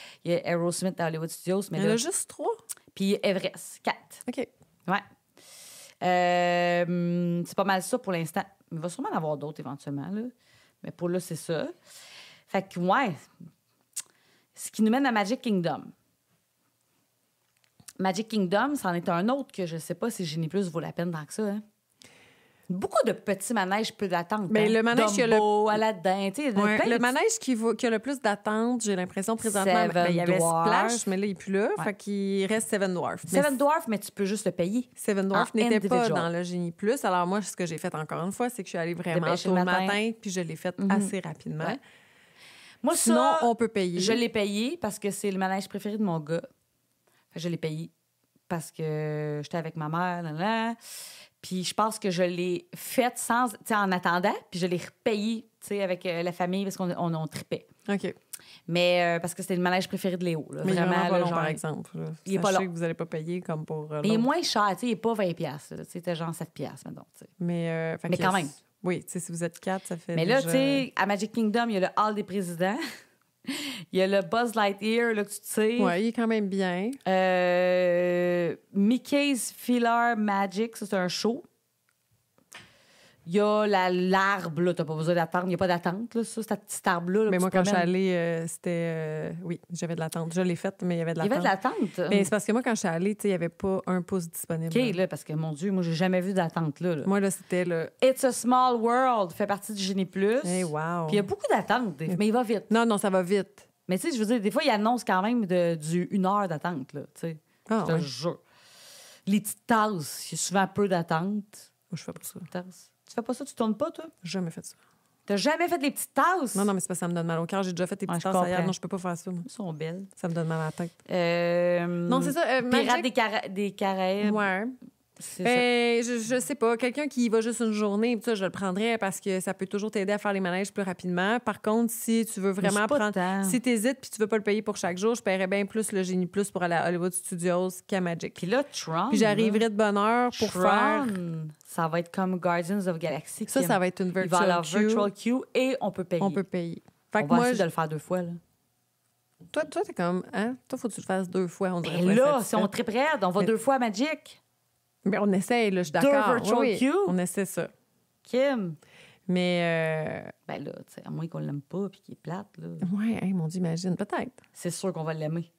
a Aerosmith à Hollywood Studios. Mais il y en a juste trois. Puis Everest, quatre. OK. Ouais. Euh, c'est pas mal ça pour l'instant. Il va sûrement en avoir d'autres éventuellement. Mais pour là, c'est ça. Fait que, ouais. Ce qui nous mène à Magic Kingdom. Magic Kingdom, c'en est un autre que je sais pas si Génie Plus vaut la peine tant que ça. Hein beaucoup de petits manèges peu d'attente. Mais hein. le manège qui a le manège qui, le plus d'attente, j'ai l'impression présentement, ben, ben, il y avait Splash, mais là il est plus là, fait reste Seven Dwarfs. Seven Dwarfs, mais tu peux juste le payer. Seven Dwarfs n'était pas dans le génie plus. Alors moi, ce que j'ai fait encore une fois, c'est que je suis allée vraiment tôt le matin. puis je l'ai fait mhm. assez rapidement. Moi, Sinon, on peut payer. Je l'ai payé parce que c'est le manège préféré de mon gars. Je l'ai payé parce que j'étais avec ma mère. Puis je pense que je l'ai faite sans, en attendant, puis je l'ai repayée, avec euh, la famille parce qu'on on, tripait. OK. Mais euh, parce que c'était le manège préféré de Léo. Mais vraiment, il est pas long, par exemple. Il est pas long. que vous n'allez pas payer comme pour. Euh, il est moins cher, tu sais, il n'est pas 20$. pièces c'était genre 7$, pièces maintenant. Mais, mais quand même. Oui, tu sais, si vous êtes quatre, ça fait. Mais là, tu sais, à Magic Kingdom, il y a le hall des présidents. Il y a le Buzz Lightyear là, que tu sais. Oui, il est quand même bien. Euh, Mickey's Filler Magic, c'est un show. Il y a l'arbre, là, tu n'as pas besoin d'attendre. Il n'y a pas d'attente, là, ça, cette petite arbre-là. mais moi, quand je suis allée, euh, c'était. Euh, oui, j'avais de l'attente. Je l'ai faite, mais il y avait de l'attente. Il y avait de l'attente. Mais c'est parce que moi, quand je suis allée, il n'y avait pas un pouce disponible. OK, là, parce que mon Dieu, moi, j'ai jamais vu d'attente, là, Moi, là, c'était le. It's a Small World fait partie du Génie Plus. Hey, eh, wow. Puis il y a beaucoup d'attente, mais il va vite. Non, non, ça va vite. Mais tu sais, je veux dire, des fois, il annonce quand même du une heure d'attente, là, tu sais. Ah, je Les petites tasses, il y a souvent peu d'attente. Moi, je fais pas ça. Tu fais pas ça, tu tournes pas, toi? Jamais fait ça. T'as jamais fait les petites tasses? Non, non, mais c'est pas, ça me donne mal au cœur. J'ai déjà fait des petites tasses Non, je peux pas faire ça. Moi. sont belles. Ça me donne mal à la tête. Euh, non, c'est ça. Euh, Pirates des, Cara des Caraïbes. Ouais. Ben, Je, sais pas. Quelqu'un qui y va juste une journée, ça, je le prendrais parce que ça peut toujours t'aider à faire les manèges plus rapidement. Par contre, si tu veux vraiment prendre. Si t'hésites puis tu veux pas le payer pour chaque jour, je paierais bien plus le Génie Plus pour aller à Hollywood Studios qu'à Magic. Puis là, Puis de bonne heure pour faire. Ça va être comme Guardians of Galaxy. Ça, ça va être une virtual, queue. et on peut payer. On peut payer. Fait on va moi, essayer de le faire deux fois, là. Toi, toi, t'es comme, hein? Toi, faut que tu le fasses deux fois. On dirait là, si on est très près, on va deux fois à Magic. Mais on essaie, là, je suis d'accord. On essaie ça. Kim! Mais. Euh... Ben là, à moins qu'on l'aime pas puis qu'il est plate, là. Ouais, mon Dieu, imagine. Peut-être. C'est sûr qu'on va l'aimer.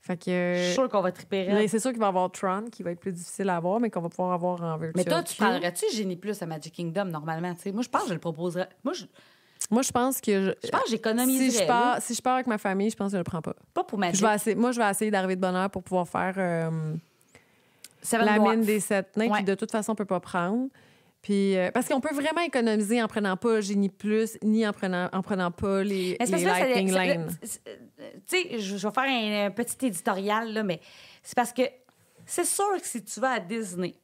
Fait que. Je euh, suis sûr qu'on va triper. C'est sûr qu'il va y avoir Tron qui va être plus difficile à avoir, mais qu'on va pouvoir avoir en virtual. Mais toi, tu parlerais-tu Génie Plus à Magic Kingdom normalement? sais Moi, je pense que je le proposerais. Moi, je. Moi, je pense que. Je, je pense que Si je, pars, si je avec ma famille, je pense que je le prends pas. Pas pour Magic. Je moi, je vais essayer d'arriver de heure pour pouvoir faire. Euh, la mine des sept nains, puis de toute façon, on peut pas prendre. Puis, euh, parce qu'on peut vraiment économiser en prenant pas Génie Plus, ni en prenant, en prenant pas les, Lightning Lane. Euh, tu sais, je, vais faire un, petit éditorial, là, mais c'est parce que c'est sûr que si tu vas à Disney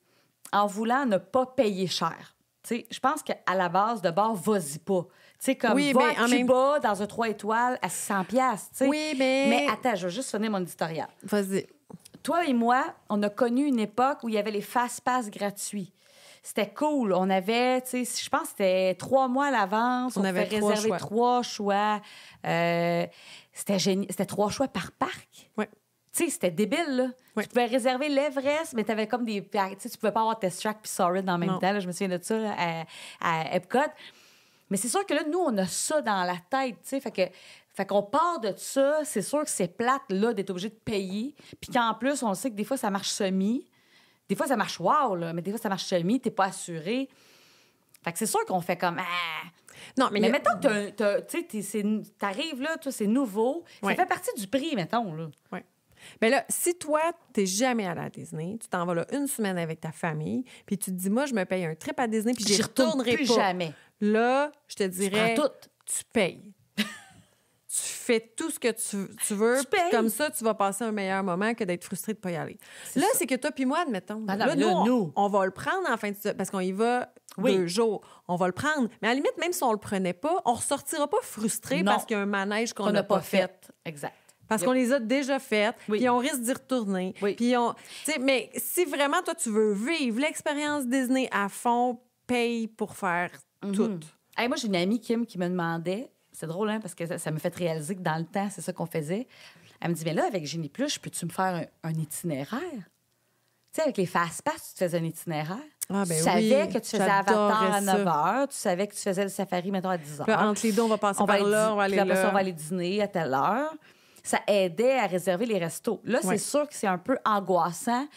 en voulant ne pas payer cher, tu sais, je pense qu'à la base, de bord, vas-y pas. Tu sais, comme oui, va dans un 3 étoiles à 100 pièces Oui, mais... Mais attends, je vais juste finir mon éditorial. Vas-y toi et moi, on a connu une époque où il y avait les fast-pass gratuits. C'était cool. On avait, tu sais, je pense c'était trois mois à l'avance. On, avait réservé trois choix. Euh, c'était génial. C'était trois choix par parc. Tu sais, c'était débile, Tu pouvais réserver l'Everest, mais tu avais comme des. Ah, tu pouvais pas avoir Test Track puis Sorry en même temps. je me souviens de ça à, Epcot. Mais c'est sûr que là, nous, on a ça dans la tête, tu sais. Fait que fait qu'on part de ça, c'est sûr que c'est plate, là, d'être obligé de payer. Puis qu'en plus, on sait que des fois, ça marche semi. Des fois, ça marche wow, là, mais des fois, ça marche semi, t'es pas assuré. Fait que c'est sûr qu'on fait comme. Ah! Non, mais, mais mettons, tu sais, t'arrives là, c'est nouveau. Ça fait partie du prix, mettons, là. Oui. Mais là, si toi, t'es jamais allé à Disney, tu t'en vas là une semaine avec ta famille, puis tu te dis, moi, je me paye un trip à Disney, puis j'y retournerai plus jamais. Là, je te dirais, tu, tout. tu payes tu fais tout ce que tu, tu veux, comme ça, tu vas passer un meilleur moment que d'être frustré de ne pas y aller. Là, c'est que toi puis moi, admettons. nous, on, va le prendre en fin de parce qu'on y va oui. deux jours. On va le prendre. Mais à la limite, même si on le prenait pas, on ressortira pas frustré parce qu'il y a un manège qu'on n'a pas fait. Exact. Parce qu'on les a déjà faites, oui. puis on risque d'y retourner. Puis on, mais si vraiment toi tu veux vivre l'expérience Disney à fond, paye pour faire mhm. tout. moi j'ai une amie Kim qui me demandait c'est drôle, hein, parce que ça, me fait réaliser que dans le temps, c'est ça qu'on faisait. Elle me dit, mais là, avec Génie Plus, peux-tu me faire un, itinéraire? Tu sais, avec les fast-pass, tu faisais un itinéraire. Ah, ben tu savais que tu faisais Avatar à 9 h, tu savais que tu faisais le safari, mettons, à 10 h. Entre les deux, on va passer par là, on va aller on va aller dîner à telle heure ça aidait à réserver les restos. Là, c'est sûr que c'est un peu angoissant de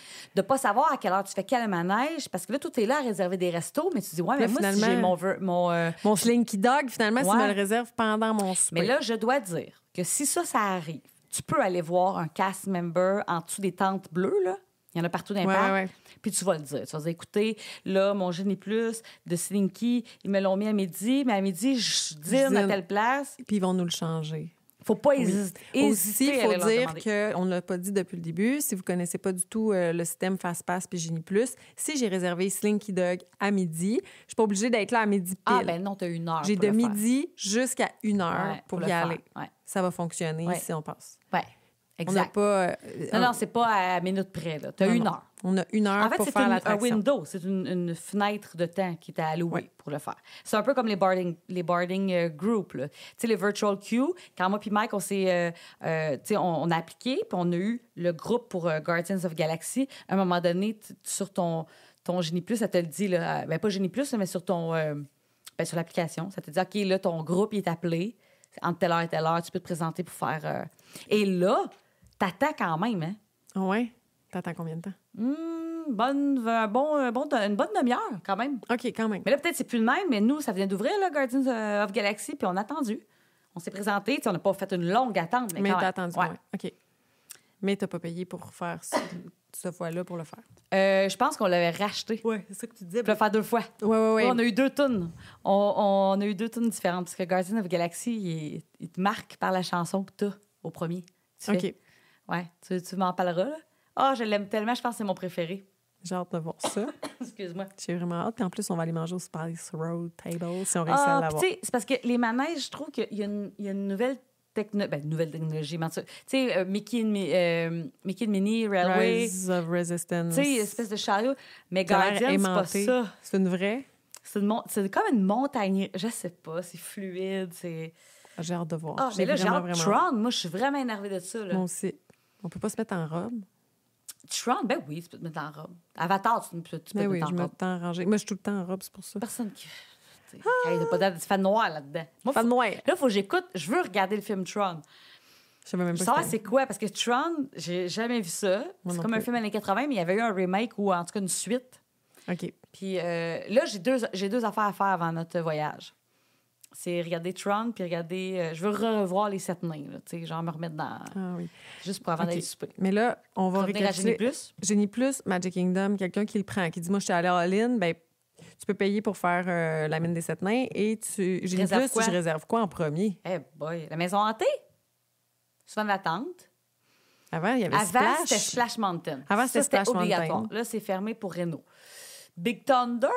ne pas savoir à quelle heure tu fais quel manège, parce que là, tout est là à réserver des restos, mais tu dis, ouais, mais moi, finalement, si j'ai mon, euh, mon, slinky dog, finalement, si je me le réserve pendant mon Mais là, je dois dire que si ça, ça arrive, tu peux aller voir un cast member en dessous des tentes bleues, là. Il y en a partout dans les Puis tu vas le dire. Tu vas dire, écoutez, là, mon génie plus de Slinky. Ils me l'ont mis à midi, mais à midi, je dîne à telle place. Puis ils vont nous le changer faut pas hésiter. Aussi, il faut dire qu'on ne l'a pas dit depuis le début, si vous ne connaissez pas du tout euh, le système FastPass puis Genie Plus, si j'ai réservé Slinky Dog à midi, je ne suis pas obligée d'être là à midi ah, pile. Ah ben non, tu as une heure J'ai de midi jusqu'à une heure pour, y aller. Ça va fonctionner si on passe. Ouais. On pas. Euh, non, non, c'est pas à minute près. Tu as une heure. On a une heure en fait, pour faire l'attraction. c'est un window. C'est une, une, fenêtre de temps qui t'a allouée pour le faire. C'est un peu comme les boarding, les boarding euh, Tu sais, les virtual queue, quand moi puis Mike, on s'est... Euh, tu sais, on, a appliqué, puis on a eu le groupe pour Guardians of Galaxy. À un moment donné, sur ton, ton Genie Plus, ça te le dit, là, ben, pas Genie Plus, mais sur ton... Ben, sur l'application, ça te dit, OK, là, ton groupe, il est appelé. Entre telle heure et telle heure, tu peux te présenter pour faire... Et là, t'attends quand même, hein? Oui. T'attends combien de temps? Hmm, bonne, euh, bon, euh, une bonne demi-heure, quand même. OK, quand même. Mais là, peut-être c'est plus le même, mais nous, ça vient d'ouvrir, là, Guardians euh, of Galaxy, puis on a attendu. On s'est présenté, on n'a pas fait une longue attente, mais, mais t'as attendu, OK. Mais t'as pas payé pour faire ce, fois-là pour le faire. je pense qu'on l'avait racheté. Oui, c'est ça que tu disais. Pour le faire deux fois. Oui, oui, oui. On a eu deux tonnes. On, a eu deux tonnes différentes, parce que Guardians of Galaxy, il, te marque par la chanson que t'as au premier. OK. Ouais, tu, tu m'en parleras. Ah, oh, je l'aime tellement, je pense que c'est mon préféré. J'ai hâte de voir ça. Excuse-moi. J'ai vraiment hâte. Puis en plus, on va aller manger au Spice Road Table si on réussit à ah, l'avoir. C'est parce que les manèges, je trouve qu'il y, a une, y a une nouvelle ben, technologie. Ben, Tu sais, euh, Mickey, and, euh, Railway. Rise of Resistance. Tu sais, espèce de chariot. Mais Guardian, c'est pas ça. C'est une vraie? C'est comme une montagne. Je sais pas, c'est fluide, c'est. Ah, j'ai hâte de voir. Ah, mais là, Moi, je suis vraiment énervée de ça. Là. On peut pas se mettre en robe. Tron, ben oui, tu peux te mettre en robe. Avatar, tu, peux, peux te ben mettre en robe. Oui, je me Moi, je suis tout le temps en robe, c'est pour ça. Personne qui. Ah! Il n'y a pas de fan noir là-dedans. Fan noir. Là, faut que j'écoute. Je veux regarder le film Tron. Je sais même pas. Ça, c'est quoi? Parce que Tron, j'ai jamais vu ça. C'est comme un film années 80, mais il y avait eu un remake ou en tout cas une suite. OK. Puis euh, là, j'ai deux, deux affaires à faire avant notre voyage c'est regarder Tron, puis regarder. Euh, je veux revoir les sept nains, tu sais, genre me remettre dans. Ah oui. Juste pour avant d'aller souper. Mais là, on va récapituler. Génie Plus. Plus, Magic Kingdom, quelqu'un qui le prend, qui dit Moi, je suis allé à all-in, ben, tu peux payer pour faire euh, la mine des sept nains et tu. Génie Plus, je réserve quoi en premier? Eh hey boy, la maison hantée? Souvent tente. Avant, il y avait Avant, c'était Splash Mountain. Avant, c'était Splash Mountain. Là, c'est fermé pour Renault. Big Thunder,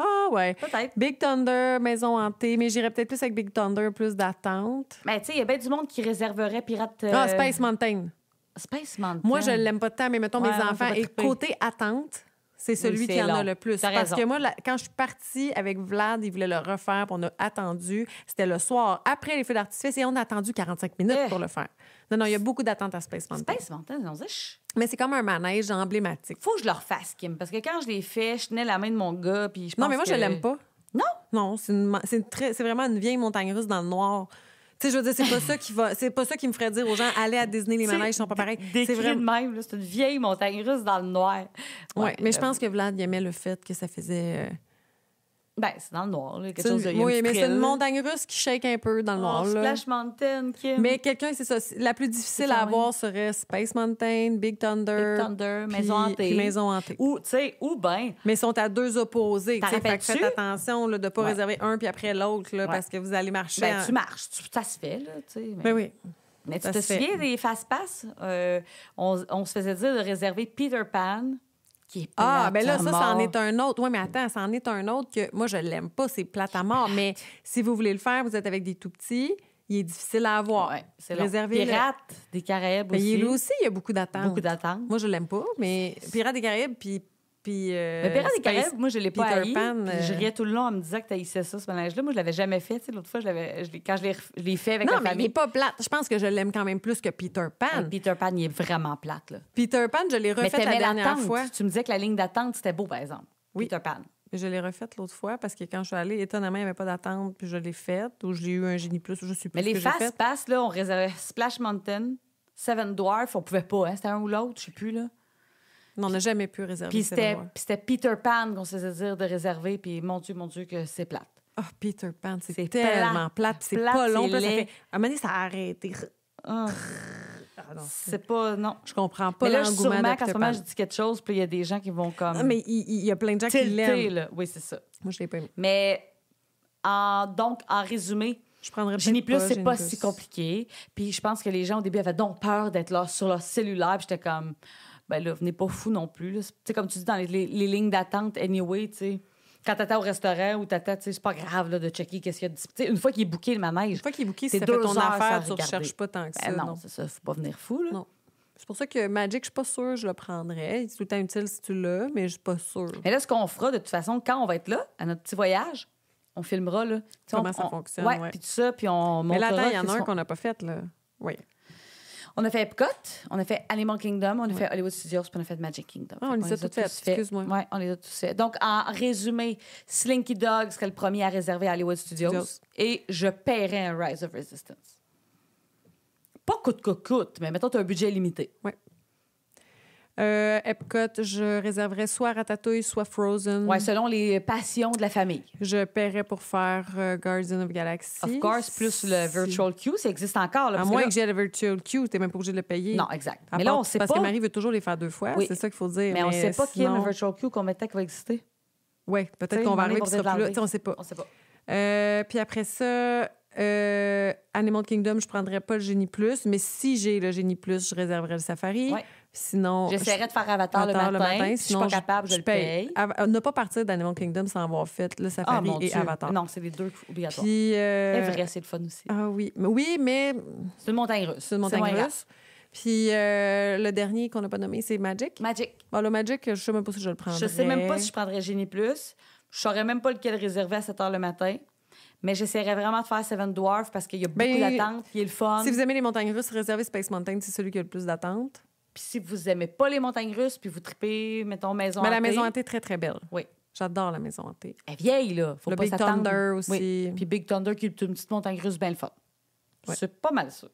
ah ouais. Peut-être. Big Thunder, maison hantée, mais j'irais peut-être plus avec Big Thunder, plus d'attente. Mais ben, tu sais, il y a bien du monde qui réserverait Pirate. Ah, euh, Space Mountain. Space Mountain. Moi, je l'aime pas tant, mais mettons mes enfants. Et côté attente, c'est celui qui en a le plus. Parce que moi, quand je suis partie avec Vlad, il voulait le refaire, puis on a attendu. C'était le soir, après les feux d'artifice, et on a attendu 45 minutes eh. pour le faire. Non, non, il y a beaucoup d'attentes à Space Mountain. Space Mountain, on dit... Mais c'est comme un manège emblématique. Faut que je le refasse, Kim, parce que quand je l'ai fait, je tenais la main de mon gars, puis je Non, mais moi, je l'aime pas. Non? Non, c'est, c'est vraiment une vieille montagne russe dans le noir. Tu sais, je veux dire, c'est pas ça qui va, c'est pas ça qui me ferait dire aux gens, allez à Disney, les manèges sont pas pareils. C'est vrai même, c'est une vieille montagne russe dans le noir. Ouais, mais je pense que Vlad aimait le fait que ça faisait euh, ben, c'est dans le noir, quelque chose Oui, mais c'est une montagne russe qui shake un peu dans le oh, noir. Là. Splash Mountain, Kim. Mais quelqu'un, c'est ça. La plus difficile à avoir serait Space Mountain, Big Thunder. Big Thunder, Maison Hantée. Maison Hantée. Ou, tu sais, ou ben. Mais ils sont à deux opposés. Fait faites attention de ne pas réserver un puis après l'autre, parce que vous allez marcher. Ben, tu marches. Tu, ça se fait, là, tu sais. Mais... Ben oui. Mais tu te souviens des fast-pass? Euh, on se faisait dire de réserver Peter Pan ah, ben là, ça, ça est un autre. Oui, mais attends, ça en est un autre que moi, je l'aime pas, c'est plate à mort. Mais si vous voulez le faire, vous êtes avec des tout petits. Il est difficile à avoir. c'est réservé. Pirate des Caraïbes aussi. Ben, il est aussi, il y a beaucoup d'attentes. Beaucoup d'attentes. Moi, je l'aime pas, mais Pirates des Caraïbes, puis euh, mais Pirates moi, je l'ai pas Peter Pan, euh, Je riais tout le long en me disant que tu haïssais ça, ce manège-là. Moi, je l'avais jamais fait. L'autre fois, quand je l'ai fait avec non, la famille. Non, mais il est pas plate. Je pense que je l'aime quand même plus que Peter Pan. Peter Pan, il est vraiment plate, là. Peter Pan, je l'ai refait la dernière fois. Tu me disais que la ligne d'attente, c'était beau, par exemple. Oui. Peter Pan. Je l'ai refaite l'autre fois parce que quand je suis allée, étonnamment, il n'y avait pas d'attente, puis je l'ai faite, ou j'ai eu un génie plus, ou je suis plus. Mais les fast pass, là, on réservait Splash Mountain, Seven Dwarfs, on pouvait pas, hein, C'était un ou l'autre, je sais plus, là on n'a jamais pu réserver. Puis c'était Peter Pan qu'on se faisait dire de réserver, puis mon Dieu, mon Dieu, que c'est plate. Oh, Peter Pan, c'est tellement plate, plate c'est pas long. Ça fait... À un moment donné, ça a arrêté. Ah. Ah, c'est pas non. Je comprends pas l'engouement de Peter Pan. je dis quelque chose, puis il y a des gens qui vont comme. Non, mais il, y, a plein de gens qui l'aiment. Oui, c'est ça. Moi, je l'ai pas aimé. Mais donc, en résumé, je prendrais n'ai Plus, c'est pas si compliqué. Puis je pense que les gens au début avaient donc peur d'être là sur leur cellulaire. j'étais comme, ben là, venez pas fou non plus. Tu comme tu dis dans les, les, lignes d'attente, anyway, tu sais. Quand t'attends au restaurant ou t'attends, c'est pas grave là, de checker qu'est-ce qu'il y a de Une fois qu'il est bouqué, le manège. Une fois qu'il est booké, c'est fait ton affaire, tu recherches pas tant que ben ça. Ben non, c'est ça. Faut pas venir fou, là. Non. C'est pour ça que Magic, je suis pas sûre je le prendrais. C'est tout le temps utile si tu l'as, mais je suis pas sûre. Mais là, ce qu'on fera, de toute façon, quand on va être là, à notre petit voyage, on filmera, là. Comment ça fonctionne, ouais, puis tout ça, puis on Mais là, il y en a un qu'on n'a pas fait, là. Oui. On a fait Epcot, on a fait Animal Kingdom, on a fait Hollywood Studios, puis on a fait Magic Kingdom. on, les a, tous fait, excuse-moi. Oui, on les a tous fait. Donc, en résumé, Slinky Dog serait le premier à réserver à Hollywood Studios, et je paierais un Rise of Resistance. Pas coûte que coûte, mais mettons, tu as un budget limité. Ouais. Euh, Epcot, je réserverais soit Ratatouille, soit Frozen. Ouais, selon les passions de la famille. Je paierais pour faire euh, Guardian of Galaxy. Of course, plus le Virtual Queue, ça existe encore. Là, à moins que, j'ai le Virtual Queue, t'es même pas obligé de le payer. Non, exact. mais là, on sait pas. Parce que Marie veut toujours les faire deux fois, c'est ça qu'il faut dire. Mais, on on sait pas sinon... qui est le Virtual Queue qu'on mettait qui va exister. Oui, peut-être qu'on va arriver qu'il sera plus là. on sait pas. sait pas. Euh, puis après ça, Animal Kingdom, je prendrais pas le Genie+, Plus, mais si j'ai le Genie+, Plus, je réserverais le Safari. Sinon, j'essaierai de faire Avatar, le, matin. si sinon, je suis pas capable, je, le paye. Euh, ne pas partir d'Animal Kingdom sans avoir fait le Safari ah, et Avatar. Non, c'est les deux obligatoires. Puis, euh, vrai, c'est le fun aussi. Ah oui, mais oui, mais c'est une montagne russe. C'est une montagne russe. Puis euh, le dernier qu'on n'a pas nommé, c'est Magic. Magic. Bon, le Magic, je sais même pas si je le prendrais. Je sais même pas si je prendrais Genie Plus. Je saurais même pas lequel réserver à 7 h le matin. Mais j'essaierais vraiment de faire Seven Dwarfs parce qu'il y a ben, beaucoup ben, d'attentes, il le fun. Si vous aimez les montagnes russes, réservez Space Mountain, c'est celui qui a le plus d'attentes. Puis si vous aimez pas les montagnes russes, puis vous tripez, mettons, maison Mais la maison hantée est très, très belle. Oui. J'adore la maison hantée. Elle est vieille, là. Faut le Big Thunder aussi. Puis Big Thunder, qui est une petite montagne russe bien le C'est pas mal ça.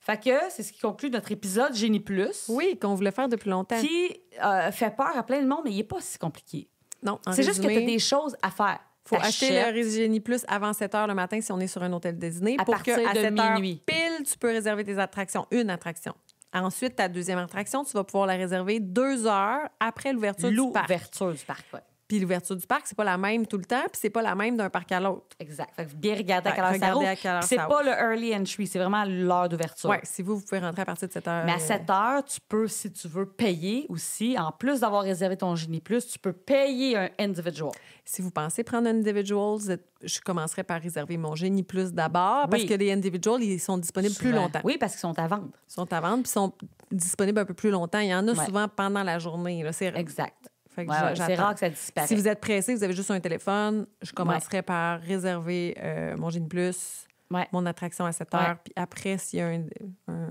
Fait que c'est ce qui conclut notre épisode Génie Plus. Oui, qu'on voulait faire depuis longtemps. Qui euh, fait peur à plein de monde, mais il n'est pas si compliqué. Non, C'est juste que tu as des choses à faire. faut acheter le Génie Plus avant 7 h le matin si on est sur un hôtel désigné. À pour partir que, à de 7 minuit. pile, tu peux réserver tes attractions, une attraction. Ensuite, ta deuxième attraction, tu vas pouvoir la réserver deux heures après l'ouverture du parc. L'ouverture du parc, l'ouverture du parc, c'est pas la même tout le temps, puis c'est pas la même d'un parc à l'autre. Exact. Fait que bien regarder à quelle heure ça C'est pas le early entry, c'est vraiment l'heure d'ouverture. Oui, si vous, vous pouvez rentrer à partir de cette heure. Mais à 7 euh, heure, tu peux, si tu veux, payer aussi. En plus d'avoir réservé ton génie Plus, tu peux payer un individual. Si vous pensez prendre un individual, je commencerai par réserver mon génie Plus d'abord, parce que les individuals, ils sont disponibles plus longtemps. Oui, parce qu'ils sont à vendre. Ils sont à vendre, puis sont disponibles un peu plus longtemps. Il y en a souvent pendant la journée. Exact c'est rare que ça disparaisse. Si vous êtes pressé, vous avez juste un téléphone, je commencerai par réserver euh, mon gin Plus, mon attraction à 7 heure. puis après, s'il y a un,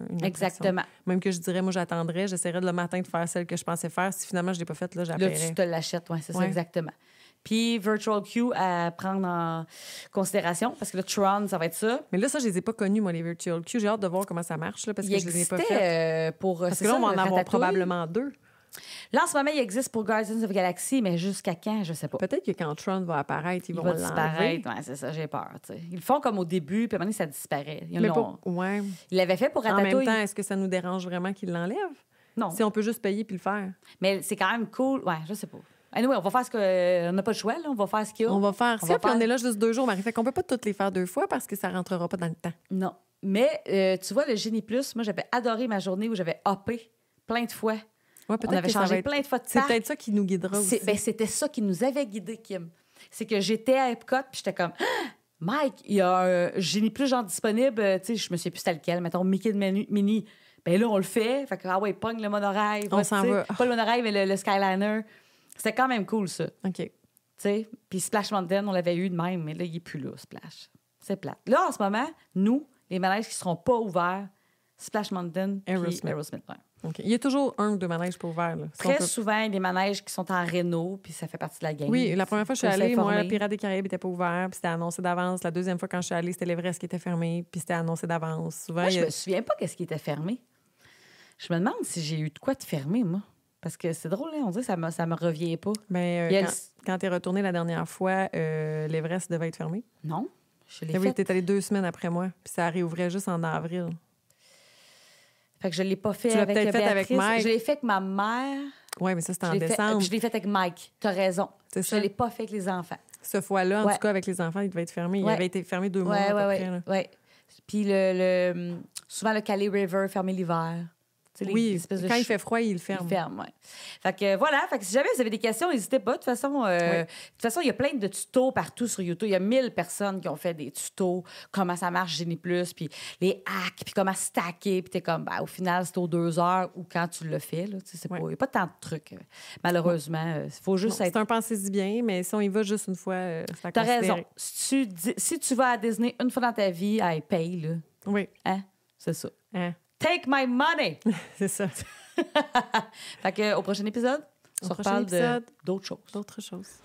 une Exactement. Même que je dirais, moi, j'attendrai, j'essaierais de le matin de faire celle que je pensais faire. Si finalement, je ne l'ai pas faite, là, j'appellerais. Là, tu te l'achètes, oui, c'est ça, exactement. Puis Virtual Queue à prendre en considération parce que le Tron, ça va être ça. Mais là, ça, je les ai pas connus, moi, les Virtual Queue. J'ai hâte de voir comment ça marche parce que je les ai pas faits. Euh, pour, euh, parce que là, on en avoir probablement deux. Là, en ce moment, il existe pour Guardians of Galaxy, mais jusqu'à quand, je ne sais pas. Peut-être que quand Tron va apparaître, ils il vont va disparaître. c'est ça, j'ai peur. Ils le font comme au début, puis à un moment donné, ça disparaît. Ils mais ouais. Il l'avait fait pour Ratatouille. En même temps, est-ce que ça nous dérange vraiment qu'ils l'enlèvent? Non. Si on peut juste payer puis le faire. Mais c'est quand même cool. Ouais, je sais pas. Anyway, on va faire ce qu'on n'a pas le choix, là. On va faire ce qu'il y a. On va faire ça, puis on est là juste deux jours, Marie. Fait qu'on peut pas toutes les faire deux fois parce que ça rentrera pas dans le temps. Non. Mais euh, tu vois, le Génie Plus, moi, j'avais adoré ma journée où j'avais hoppé plein de fois on avait changé plein de fois C'est peut-être ça qui nous guidera aussi. Ben, c'était ça qui nous avait guidé, Kim. C'est que j'étais à Epcot, puis j'étais comme... Mike, il y a un... j'ai plus genre disponible, tu sais, je me suis plus c'était lequel, mettons Mickey de Mini. Ben là, on le fait. Fait que, ah ouais, pogne le monorail. On s'en va. Pas le monorail, mais le, Skyliner. C'était quand même cool, ça. OK. Tu sais, puis Splash Mountain, on l'avait eu de même, mais là, il est plus là, Splash. C'est plate. Là, en ce moment, nous, les manèges qui seront pas ouverts, Splash Mountain, Aerosmith. Aerosmith il y a toujours un ou deux manèges pas ouverts. Très souvent, il y a des manèges qui sont en réno, puis ça fait partie de la gang. Oui, la première fois que je suis allée, moi, le Pirate des Caraïbes n'était pas ouvert, puis c'était annoncé d'avance. La deuxième fois, quand je suis allée, c'était l'Everest qui était fermé, puis c'était annoncé d'avance. je me souviens pas qu'est-ce qui était fermé. Je me demande si j'ai eu de quoi te fermer, moi. Parce que c'est drôle, hein, on dit ça me, ça me revient pas. Mais ben, euh, quand, tu es retournée la dernière fois, euh, l'Everest devait être fermé? Non. Je l'ai allée deux semaines après moi, puis ça réouvrait juste en avril. Fait que je ne l'ai pas fait avec ma Je l'ai fait avec ma mère. Oui, mais ça, c'était en décembre. je l'ai fait avec Mike. Tu as raison. Je ne l'ai pas fait avec les enfants. Ce fois-là, en tout cas, avec les enfants, il devait être fermé. Il avait été fermé deux mois à peu près. Puis le, souvent, le Calais River fermé l'hiver oui, quand il fait froid, il ferme. Il ferme, ouais. Fait que voilà, fait que si jamais vous avez des questions, n'hésitez pas. De toute façon, euh, toute façon, il y a plein de tutos partout sur YouTube. Il y a mille personnes qui ont fait des tutos, comment ça marche Génie Plus, puis les hacks, puis comment stacker, puis t'es comme, bah au final, c'est aux deux heures ou quand tu le fais. pas, il n'y a pas tant de trucs, euh, malheureusement. Il euh, faut juste être... C'est un pensez-y bien, mais si on y va juste une fois, euh, ça T'as raison. Si tu, si tu vas à Disney une fois dans ta vie, elle paye, là. Oui. Hein? C'est ça. Hein? Take my money! c'est ça. fait que, au prochain épisode, on se reparle D'autres choses.